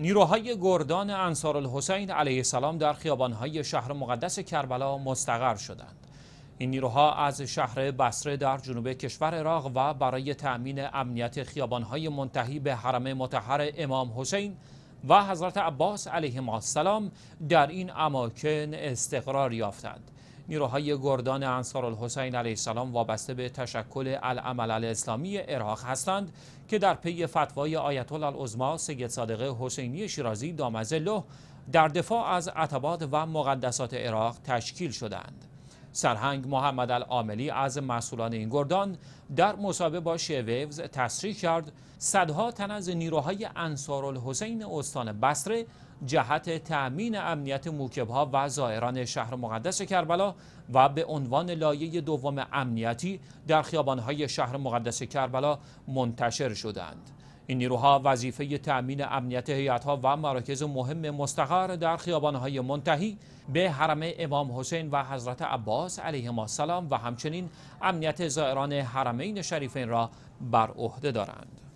نیروهای گردان انصار الحسین علیه السلام در خیابانهای شهر مقدس کربلا مستقر شدند. این نیروها از شهر بصره در جنوب کشور عراق و برای تأمین امنیت خیابانهای منتهی به حرم متحر امام حسین و حضرت عباس علیه السلام در این اماکن استقرار یافتند. نیروهای گردان انصار الحسین علیه السلام وابسته به تشکل العمل الاسلامی عراق هستند که در پی فتوای آیت الله العظما سید صادقه حسینی شیرازی دامزله در دفاع از عتبات و مقدسات عراق تشکیل شدند. سرهنگ محمد العاملی از مسئولان این گردان در مصاحبه با شیویوز تصریح کرد صدها تن از نیروهای الحسین استان بصره جهت تأمین امنیت موکبها و زائران شهر مقدس کربلا و به عنوان لایه دوم امنیتی در خیابانهای شهر مقدس کربلا منتشر شدند. این نیروها وظیفه تأمین امنیت هیئت‌ها و مراکز مهم مستقر در خیابان‌های منتهی به حرم امام حسین و حضرت عباس علیهما السلام و همچنین امنیت زائران حرمین شریفین را بر عهده دارند.